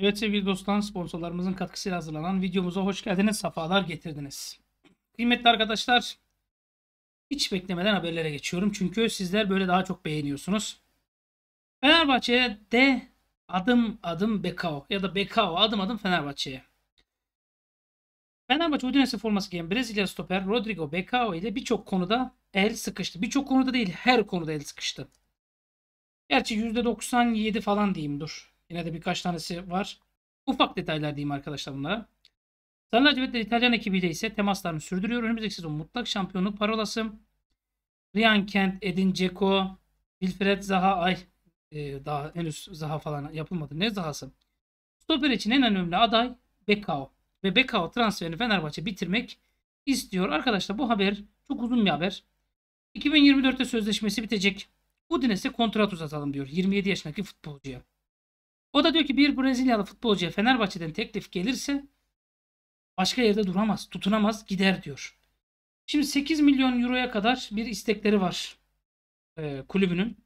Evet sevgili dostlar sponsorlarımızın katkısıyla hazırlanan videomuza hoş geldiniz. Safalar getirdiniz. Kıymetli arkadaşlar hiç beklemeden haberlere geçiyorum. Çünkü sizler böyle daha çok beğeniyorsunuz. Fenerbahçe'ye de adım adım Bekao ya da Bekao adım adım Fenerbahçe'ye. Fenerbahçe Udinese forması giyen Brezilya stoper Rodrigo Bekao ile birçok konuda el sıkıştı. Birçok konuda değil her konuda el sıkıştı. Gerçi %97 falan diyeyim dur. Yine de birkaç tanesi var. Ufak detaylar diyeyim arkadaşlar bunlara. Sarı lacivertler İtalyan ekibiyle ise temaslarını sürdürüyor. Önümüzdeki sezon mutlak şampiyonluk parolası. Ryan Kent, Edin Dzeko, Wilfred Zaha, ay e, daha henüz Zaha falan yapılmadı. Ne Zaha'sı? Stoper için en önemli aday Bekao. Ve Bekao transferini Fenerbahçe bitirmek istiyor. Arkadaşlar bu haber çok uzun bir haber. 2024'te sözleşmesi bitecek. Udines'e kontrat uzatalım diyor 27 yaşındaki futbolcuya. O da diyor ki bir Brezilyalı futbolcuya Fenerbahçe'den teklif gelirse başka yerde duramaz, tutunamaz, gider diyor. Şimdi 8 milyon euroya kadar bir istekleri var e, kulübünün.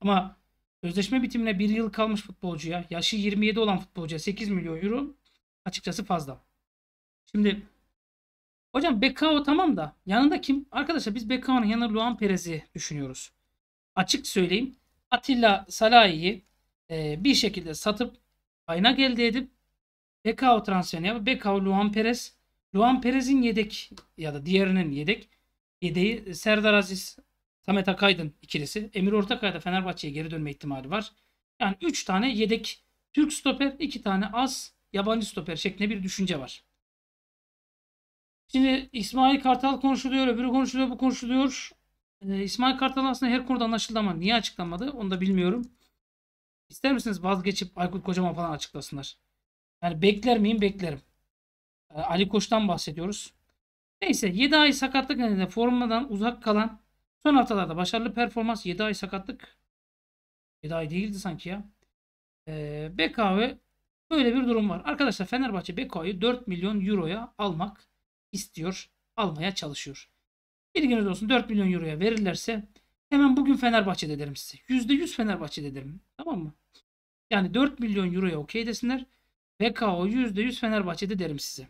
Ama sözleşme bitimine bir yıl kalmış futbolcuya, yaşı 27 olan futbolcuya 8 milyon euro açıkçası fazla. Şimdi hocam Bekao tamam da yanında kim? Arkadaşlar biz Bekao'nun yanında Luan Perez'i düşünüyoruz. Açık söyleyeyim. Atilla Salahi'yi e, bir şekilde satıp kaynak elde edip Bekao transferini yapıp Bekao Luan Perez Luan Perez'in yedek ya da diğerinin yedek yedeği Serdar Aziz Samet Akaydın ikilisi. Emir Ortakay da Fenerbahçe'ye geri dönme ihtimali var. Yani 3 tane yedek Türk stoper, 2 tane az yabancı stoper şeklinde bir düşünce var. Şimdi İsmail Kartal konuşuluyor, öbürü konuşuluyor, bu konuşuluyor. Ee, İsmail Kartal aslında her konuda anlaşıldı ama niye açıklanmadı onu da bilmiyorum. İster misiniz vazgeçip Aykut Kocaman falan açıklasınlar? Yani bekler miyim? Beklerim. Ee, Ali Koç'tan bahsediyoruz. Neyse 7 ay sakatlık nedeniyle formadan uzak kalan son haftalarda başarılı performans 7 ay sakatlık 7 ay değildi sanki ya. Ee, BKV böyle bir durum var. Arkadaşlar Fenerbahçe BKV'yi 4 milyon euroya almak istiyor. Almaya çalışıyor. Bilginiz olsun 4 milyon euroya verirlerse hemen bugün Fenerbahçe'de derim size. %100 Fenerbahçe'de derim. Tamam mı? Yani 4 milyon euroya okey desinler. VKO %100 Fenerbahçe'de derim size.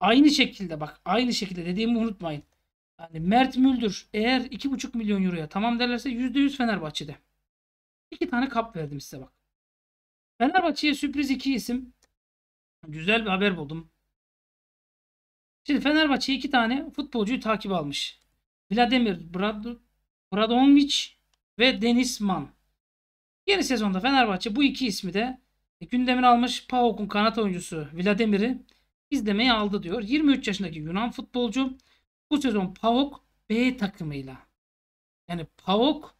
Aynı şekilde bak aynı şekilde dediğimi unutmayın. Yani Mert Müldür eğer 2,5 milyon euroya tamam derlerse %100 Fenerbahçe'de. İki tane kap verdim size bak. Fenerbahçe'ye sürpriz iki isim. Güzel bir haber buldum. Şimdi Fenerbahçe iki tane futbolcuyu takip almış. Vladimir Brad Bradonovic ve Deniz Man. Yeni sezonda Fenerbahçe bu iki ismi de e, gündemine almış PAOK'un kanat oyuncusu Vladimir'i izlemeye aldı diyor. 23 yaşındaki Yunan futbolcu bu sezon PAOK B takımıyla yani PAOK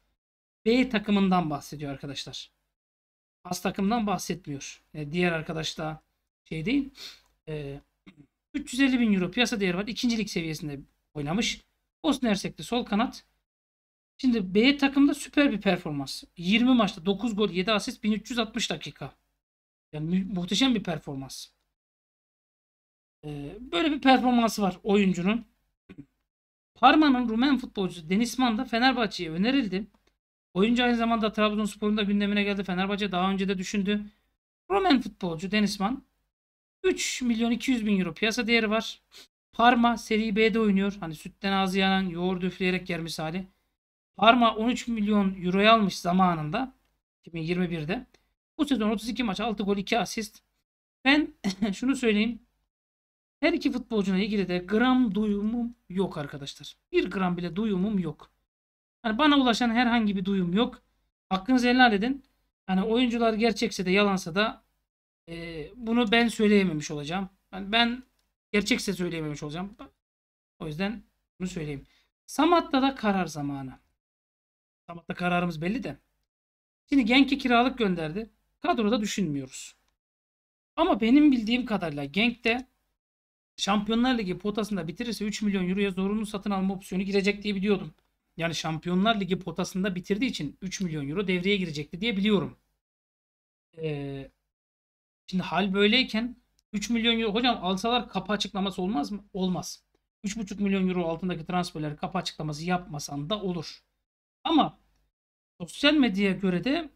B takımından bahsediyor arkadaşlar. As takımdan bahsetmiyor. Yani e, diğer arkadaş da şey değil. E, 350 bin euro piyasa değeri var. İkincilik seviyesinde oynamış. Bosna Hersek'te sol kanat. Şimdi B takımda süper bir performans. 20 maçta 9 gol 7 asist 1360 dakika. Yani muhteşem bir performans. Ee, böyle bir performansı var oyuncunun. Parma'nın Rumen futbolcusu Denisman da Fenerbahçe'ye önerildi. Oyuncu aynı zamanda Trabzonspor'un da gündemine geldi. Fenerbahçe daha önce de düşündü. Rumen futbolcu Denisman 3 milyon 200 bin euro piyasa değeri var. Parma Serie B'de oynuyor. Hani sütten ağzı yanan yoğurdu üfleyerek yer hali. Parma 13 milyon euroya almış zamanında 2021'de. Bu sezon 32 maç 6 gol 2 asist. Ben şunu söyleyeyim. Her iki futbolcuna ilgili de gram duyumum yok arkadaşlar. Bir gram bile duyumum yok. Yani bana ulaşan herhangi bir duyum yok. Hakkınızı helal edin. Yani oyuncular gerçekse de yalansa da e, bunu ben söyleyememiş olacağım. Yani ben gerçekse söyleyememiş olacağım. O yüzden bunu söyleyeyim. Samat'ta da karar zamanı. Samat'la kararımız belli de. Şimdi Genk'e kiralık gönderdi. Kadroda düşünmüyoruz. Ama benim bildiğim kadarıyla Genk de Şampiyonlar Ligi potasında bitirirse 3 milyon euroya zorunlu satın alma opsiyonu girecek diye biliyordum. Yani Şampiyonlar Ligi potasında bitirdiği için 3 milyon euro devreye girecekti diye biliyorum. Ee, şimdi hal böyleyken 3 milyon euro hocam alsalar kapı açıklaması olmaz mı? Olmaz. 3,5 milyon euro altındaki transferleri kapı açıklaması yapmasan da olur. Ama sosyal medyaya göre de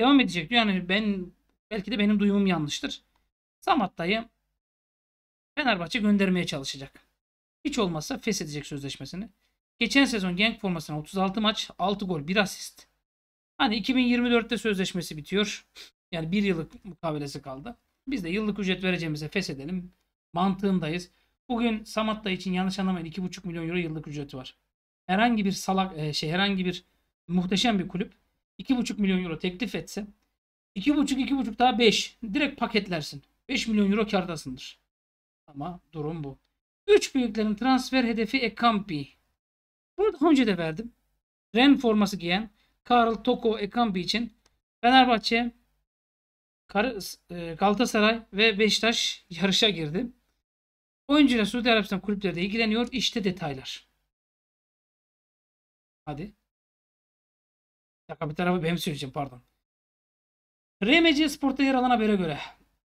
devam edecek. Yani ben belki de benim duyumum yanlıştır. Samat dayı Fenerbahçe göndermeye çalışacak. Hiç olmazsa feshedecek sözleşmesini. Geçen sezon genç formasına 36 maç, 6 gol, 1 asist. Hani 2024'te sözleşmesi bitiyor. Yani bir yıllık mukavelesi kaldı. Biz de yıllık ücret vereceğimize feshedelim. Mantığındayız. Bugün Samatta için yanlış anlamayın 2,5 milyon euro yıllık ücreti var herhangi bir salak e, şey herhangi bir muhteşem bir kulüp 2,5 milyon euro teklif etse 2,5 2,5 daha 5 direkt paketlersin. 5 milyon euro kardasındır. Ama durum bu. 3 büyüklerin transfer hedefi Ekambi. Bunu daha önce de verdim. Ren forması giyen Karl Toko Ekambi için Fenerbahçe, e, Galatasaray ve Beşiktaş yarışa girdi. Oyuncuyla Suudi Arabistan kulüpleri de ilgileniyor. İşte detaylar. Hadi. Dakika bir tarafı benim söyleyeceğim pardon. RMC Sport'ta yer alan habere göre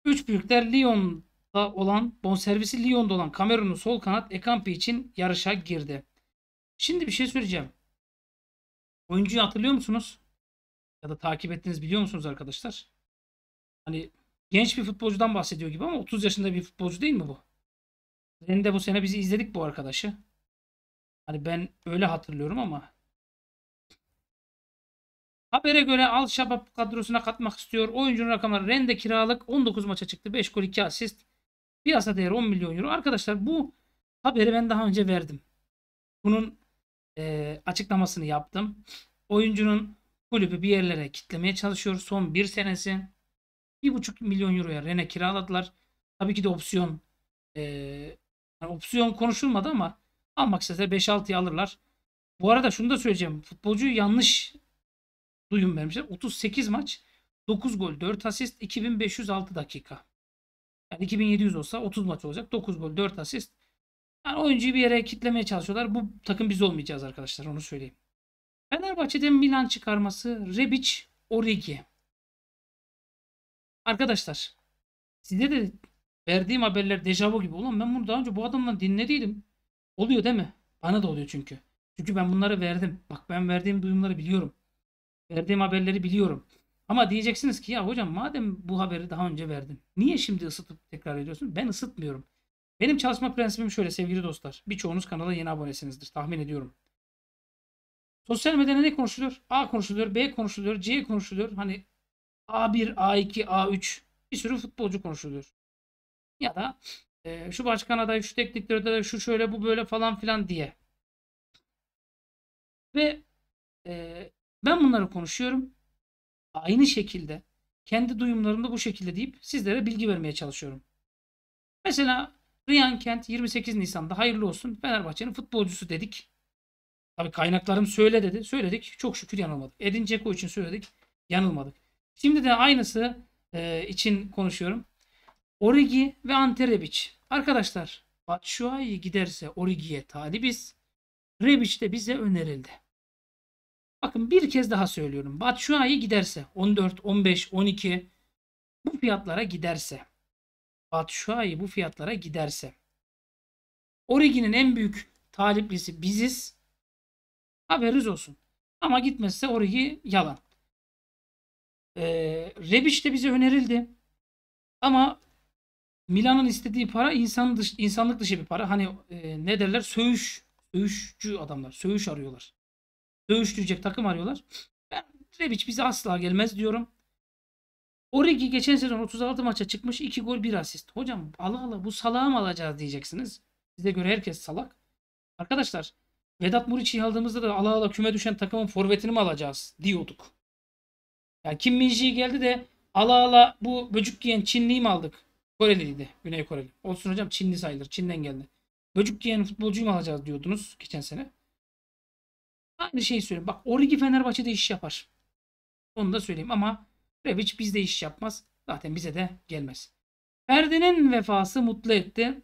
3 büyükler Lyon'da olan bonservisi Lyon'da olan Kamerun'un sol kanat Ekampi için yarışa girdi. Şimdi bir şey söyleyeceğim. Oyuncuyu hatırlıyor musunuz? Ya da takip ettiniz biliyor musunuz arkadaşlar? Hani genç bir futbolcudan bahsediyor gibi ama 30 yaşında bir futbolcu değil mi bu? Ben bu sene bizi izledik bu arkadaşı. Hani ben öyle hatırlıyorum ama Habere göre Al Şabab kadrosuna katmak istiyor. Oyuncunun rakamları Rende kiralık 19 maça çıktı. 5 gol 2 asist. Piyasa değeri 10 milyon euro. Arkadaşlar bu haberi ben daha önce verdim. Bunun e, açıklamasını yaptım. Oyuncunun kulübü bir yerlere kitlemeye çalışıyor. Son bir senesi 1,5 milyon euroya Rene kiraladılar. Tabii ki de opsiyon e, yani opsiyon konuşulmadı ama almak isteseler 5-6'yı alırlar. Bu arada şunu da söyleyeceğim. Futbolcuyu yanlış duyum vermişler. 38 maç 9 gol 4 asist 2506 dakika. Yani 2700 olsa 30 maç olacak. 9 gol 4 asist. Yani oyuncuyu bir yere kitlemeye çalışıyorlar. Bu takım biz olmayacağız arkadaşlar onu söyleyeyim. Fenerbahçe'den Milan çıkarması Rebic Origi. Arkadaşlar size de verdiğim haberler dejavu gibi. Ulan ben bunu daha önce bu adamdan dinlediydim. Oluyor değil mi? Bana da oluyor çünkü. Çünkü ben bunları verdim. Bak ben verdiğim duyumları biliyorum. Verdiğim haberleri biliyorum. Ama diyeceksiniz ki ya hocam madem bu haberi daha önce verdin, Niye şimdi ısıtıp tekrar ediyorsun? Ben ısıtmıyorum. Benim çalışma prensibim şöyle sevgili dostlar. Birçoğunuz kanala yeni abonesinizdir tahmin ediyorum. Sosyal medyada ne konuşuluyor? A konuşuluyor, B konuşuluyor, C konuşuluyor. Hani A1, A2, A3 bir sürü futbolcu konuşuluyor. Ya da e, şu başkan adayı, şu teknik direktör şu şöyle bu böyle falan filan diye. Ve e, ben bunları konuşuyorum. Aynı şekilde kendi duyumlarımda bu şekilde deyip sizlere bilgi vermeye çalışıyorum. Mesela Riyan Kent 28 Nisan'da hayırlı olsun Fenerbahçe'nin futbolcusu dedik. Tabi kaynaklarım söyle dedi. Söyledik. Çok şükür yanılmadık. Edin Ceko için söyledik. Yanılmadık. Şimdi de aynısı e, için konuşuyorum. Origi ve Ante Rebic. Arkadaşlar Batshuayi giderse Origi'ye talibiz. Rebic de bize önerildi. Bakın bir kez daha söylüyorum. Batshuayi giderse 14, 15, 12 bu fiyatlara giderse Batshuayi bu fiyatlara giderse Origi'nin en büyük taliplisi biziz. Haberiniz olsun. Ama gitmezse Origi yalan. Ee, Rebic de bize önerildi. Ama Milan'ın istediği para insan dış, insanlık dışı bir para. Hani e, ne derler? Söğüş, söğüşçü adamlar. Söğüş arıyorlar dövüştürecek takım arıyorlar. Ben Rebic bize asla gelmez diyorum. Origi geçen sezon 36 maça çıkmış 2 gol 1 asist. Hocam ala ala bu salağı mı alacağız diyeceksiniz. Size göre herkes salak. Arkadaşlar Vedat Muriç'i aldığımızda da ala ala küme düşen takımın forvetini mi alacağız diyorduk. Yani Kim Minji geldi de ala ala bu böcük giyen Çinli'yi mi aldık? Koreliydi. Güney Koreli. Olsun hocam Çinli sayılır. Çin'den geldi. Böcük giyen futbolcuyu mu alacağız diyordunuz geçen sene. Aynı şeyi söyleyeyim. Bak Origi Fenerbahçe'de iş yapar. Onu da söyleyeyim ama Rebic bizde iş yapmaz. Zaten bize de gelmez. Ferdi'nin vefası mutlu etti.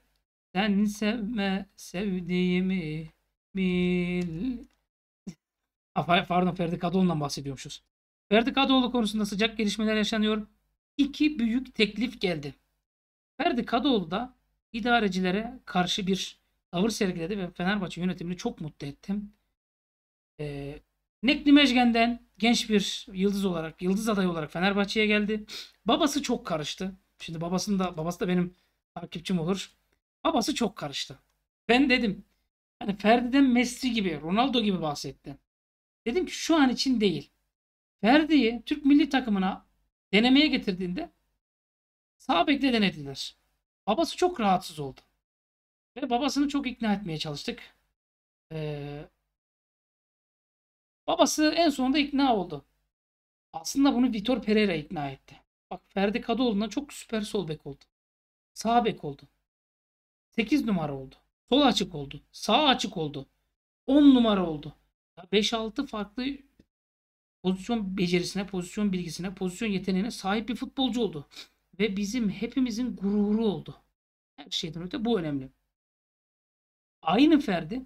Sen sevme sevdiğimi bil. Ah, pardon Ferdi Kadıoğlu'ndan bahsediyormuşuz. Ferdi Kadıoğlu konusunda sıcak gelişmeler yaşanıyor. İki büyük teklif geldi. Ferdi Kadıoğlu da idarecilere karşı bir tavır sergiledi ve Fenerbahçe yönetimini çok mutlu etti. E, ee, Nekli Mecgen'den genç bir yıldız olarak, yıldız adayı olarak Fenerbahçe'ye geldi. Babası çok karıştı. Şimdi babasını da babası da benim takipçim olur. Babası çok karıştı. Ben dedim hani Ferdi'den Messi gibi, Ronaldo gibi bahsetti. Dedim ki şu an için değil. Ferdi'yi Türk milli takımına denemeye getirdiğinde sağ bekle denediler. Babası çok rahatsız oldu. Ve babasını çok ikna etmeye çalıştık. Ee, Babası en sonunda ikna oldu. Aslında bunu Vitor Pereira ikna etti. Bak Ferdi Kadıoğlu'na çok süper sol bek oldu. Sağ bek oldu. 8 numara oldu. Sol açık oldu. Sağ açık oldu. 10 numara oldu. 5-6 farklı pozisyon becerisine, pozisyon bilgisine, pozisyon yeteneğine sahip bir futbolcu oldu. Ve bizim hepimizin gururu oldu. Her şeyden öte bu önemli. Aynı Ferdi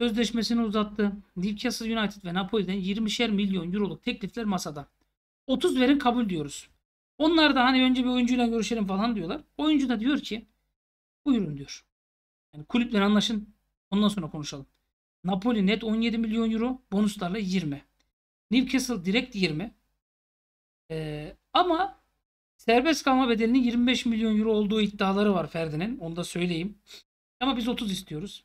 sözleşmesini uzattı. Newcastle United ve Napoli'den 20'şer milyon euroluk teklifler masada. 30 verin kabul diyoruz. Onlar da hani önce bir oyuncuyla görüşelim falan diyorlar. Oyuncu da diyor ki buyurun diyor. Yani kulüpler anlaşın ondan sonra konuşalım. Napoli net 17 milyon euro bonuslarla 20. Newcastle direkt 20. Ee, ama serbest kalma bedelinin 25 milyon euro olduğu iddiaları var Ferdi'nin. Onu da söyleyeyim. Ama biz 30 istiyoruz.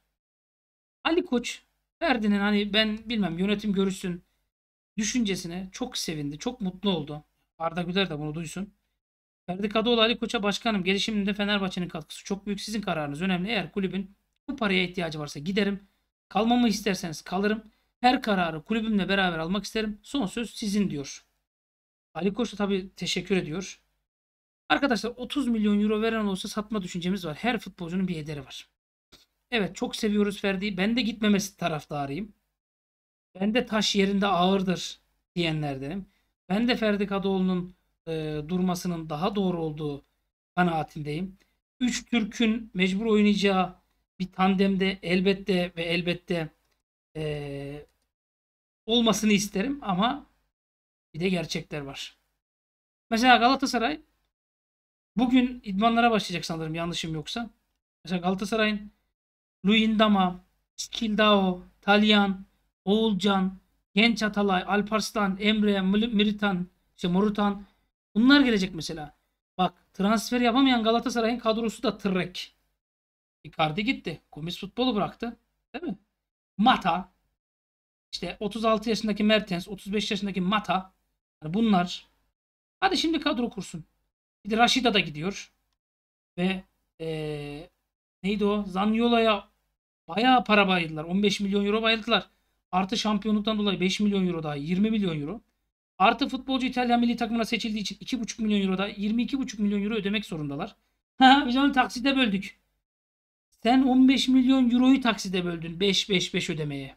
Ali Koç Ferdi'nin hani ben bilmem yönetim görüşsün düşüncesine çok sevindi. Çok mutlu oldu. Arda Güler de bunu duysun. Ferdi Kadıoğlu Ali Koç'a başkanım gelişiminde Fenerbahçe'nin katkısı çok büyük. Sizin kararınız önemli. Eğer kulübün bu paraya ihtiyacı varsa giderim. Kalmamı isterseniz kalırım. Her kararı kulübümle beraber almak isterim. Son söz sizin diyor. Ali Koç da tabii teşekkür ediyor. Arkadaşlar 30 milyon euro veren olsa satma düşüncemiz var. Her futbolcunun bir ederi var. Evet çok seviyoruz Ferdi'yi. Ben de gitmemesi taraftarıyım. Ben de taş yerinde ağırdır diyenlerdenim. Ben de Ferdi Kadıoğlu'nun e, durmasının daha doğru olduğu kanaatindeyim. Üç Türk'ün mecbur oynayacağı bir tandemde elbette ve elbette e, olmasını isterim ama bir de gerçekler var. Mesela Galatasaray bugün idmanlara başlayacak sanırım yanlışım yoksa. Mesela Galatasaray'ın Luindama, Skildao, Talyan, Oğulcan, Genç Atalay, Alparslan, Emre, Miritan, işte Morutan bunlar gelecek mesela. Bak transfer yapamayan Galatasaray'ın kadrosu da tırrek. Icardi gitti. Kumis futbolu bıraktı. Değil mi? Mata. işte 36 yaşındaki Mertens, 35 yaşındaki Mata. Yani bunlar. Hadi şimdi kadro kursun. Bir de Rashida da gidiyor. Ve ee, neydi o? Zanyola'ya Bayağı para bayıldılar. 15 milyon euro bayıldılar. Artı şampiyonluktan dolayı 5 milyon euro daha 20 milyon euro. Artı futbolcu İtalyan milli takımına seçildiği için 2,5 milyon euro daha 22,5 milyon euro ödemek zorundalar. Ha biz onu takside böldük. Sen 15 milyon euroyu takside böldün 5 5 5 ödemeye.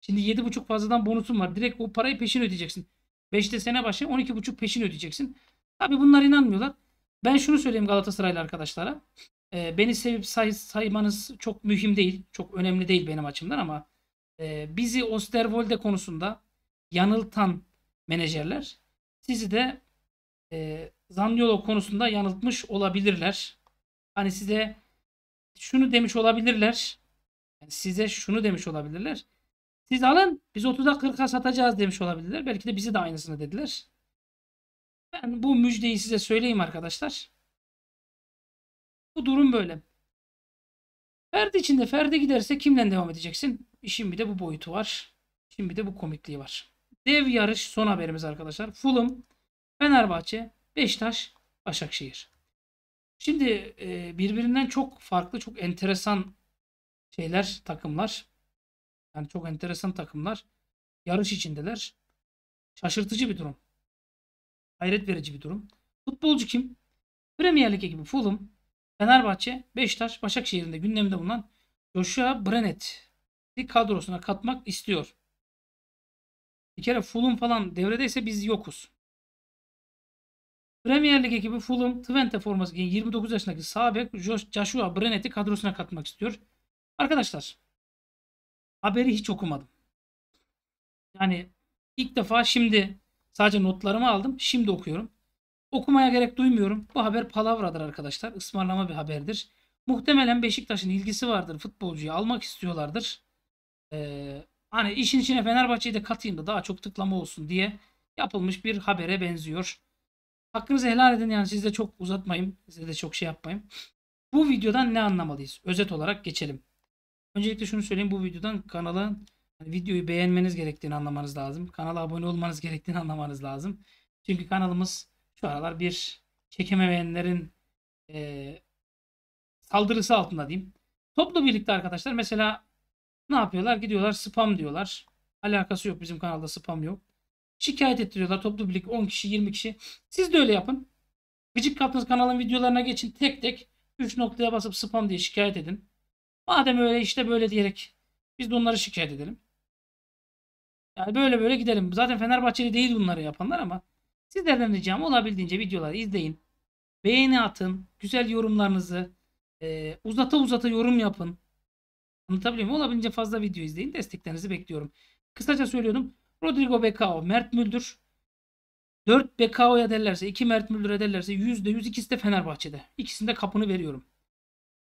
Şimdi 7,5 fazladan bonusun var. Direkt o parayı peşin ödeyeceksin. 5'te sene başı 12,5 peşin ödeyeceksin. Tabi bunlar inanmıyorlar. Ben şunu söyleyeyim Galatasaraylı arkadaşlara. E, beni sevip say, saymanız çok mühim değil. Çok önemli değil benim açımdan ama e, bizi Osterwolde konusunda yanıltan menajerler sizi de e, Zaniolo konusunda yanıltmış olabilirler. Hani size şunu demiş olabilirler. Yani size şunu demiş olabilirler. Siz alın biz 30'a 40'a satacağız demiş olabilirler. Belki de bizi de aynısını dediler. Ben bu müjdeyi size söyleyeyim arkadaşlar. Bu durum böyle. Ferdi içinde Ferdi giderse kimle devam edeceksin? İşin bir de bu boyutu var. İşin bir de bu komikliği var. Dev yarış son haberimiz arkadaşlar. Fulham, Fenerbahçe, Beşiktaş, Başakşehir. Şimdi e, birbirinden çok farklı, çok enteresan şeyler, takımlar. Yani çok enteresan takımlar. Yarış içindeler. Şaşırtıcı bir durum. Hayret verici bir durum. Futbolcu kim? Premier Lig ekibi Fulham, Fenerbahçe, Beşiktaş, Başakşehir'inde gündeminde bulunan Joshua Brenet kadrosuna katmak istiyor. Bir kere Fulham falan devredeyse biz yokuz. Premier Lig ekibi Fulham, Twente forması giyen 29 yaşındaki sağ Joshua Brennet'i kadrosuna katmak istiyor. Arkadaşlar, haberi hiç okumadım. Yani ilk defa şimdi sadece notlarımı aldım, şimdi okuyorum. Okumaya gerek duymuyorum. Bu haber palavradır arkadaşlar. Ismarlama bir haberdir. Muhtemelen Beşiktaş'ın ilgisi vardır. Futbolcuyu almak istiyorlardır. Ee, hani işin içine Fenerbahçe'yi de katayım da daha çok tıklama olsun diye yapılmış bir habere benziyor. Hakkınızı helal edin yani siz de çok uzatmayın. Size de çok şey yapmayın. Bu videodan ne anlamalıyız? Özet olarak geçelim. Öncelikle şunu söyleyeyim. Bu videodan kanalın videoyu beğenmeniz gerektiğini anlamanız lazım. Kanala abone olmanız gerektiğini anlamanız lazım. Çünkü kanalımız şu aralar bir çekememeyenlerin e, saldırısı altında diyeyim. Toplu birlikte arkadaşlar mesela ne yapıyorlar? Gidiyorlar spam diyorlar. Alakası yok bizim kanalda spam yok. Şikayet ettiriyorlar toplu birlik 10 kişi 20 kişi. Siz de öyle yapın. Gıcık kaptınız kanalın videolarına geçin tek tek 3 noktaya basıp spam diye şikayet edin. Madem öyle işte böyle diyerek biz de onları şikayet edelim. Yani böyle böyle gidelim. Zaten Fenerbahçeli değil bunları yapanlar ama Sizlerden ricam olabildiğince videoları izleyin. Beğeni atın. Güzel yorumlarınızı e, uzata uzata yorum yapın. Anlatabiliyor muyum? Olabildiğince fazla video izleyin. Desteklerinizi bekliyorum. Kısaca söylüyordum. Rodrigo Becao, Mert Müldür. 4 Becao'ya derlerse, 2 Mert Müldür ederlerse, %100 ikisi de Fenerbahçe'de. İkisinde kapını veriyorum.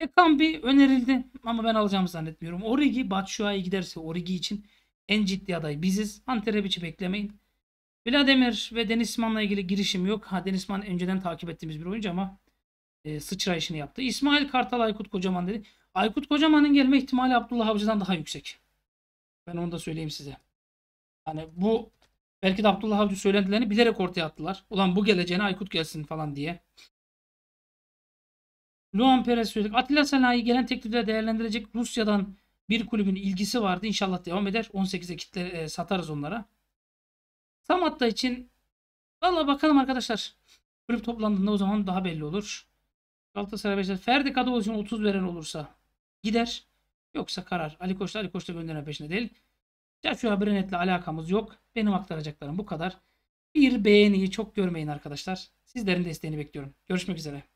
Ekambi önerildi ama ben alacağımı zannetmiyorum. Origi Batshuayi giderse Origi için en ciddi aday biziz. Anterebic'i şey beklemeyin. Vladimir ve Denismanla ilgili girişim yok. Ha Denizman önceden takip ettiğimiz bir oyuncu ama e, sıçrayışını yaptı. İsmail Kartal Aykut Kocaman dedi. Aykut Kocaman'ın gelme ihtimali Abdullah Avcı'dan daha yüksek. Ben onu da söyleyeyim size. Hani bu belki de Abdullah Avcı söylentilerini bilerek ortaya attılar. Ulan bu geleceğine Aykut gelsin falan diye. Luan Perez söyledik. Atilla Sanayi gelen teklifleri değerlendirecek Rusya'dan bir kulübün ilgisi vardı. İnşallah devam eder. 18'e kitle e, satarız onlara. Tam için valla bakalım arkadaşlar. Kulüp toplandığında o zaman daha belli olur. Galatasaray Beşiktaş. Ferdi Kadıoğlu'nun 30 veren olursa gider. Yoksa karar. Ali Koç'ta Ali Koç'ta gönderen peşinde değil. Çarşıya netle alakamız yok. Benim aktaracaklarım bu kadar. Bir beğeniyi çok görmeyin arkadaşlar. Sizlerin desteğini bekliyorum. Görüşmek üzere.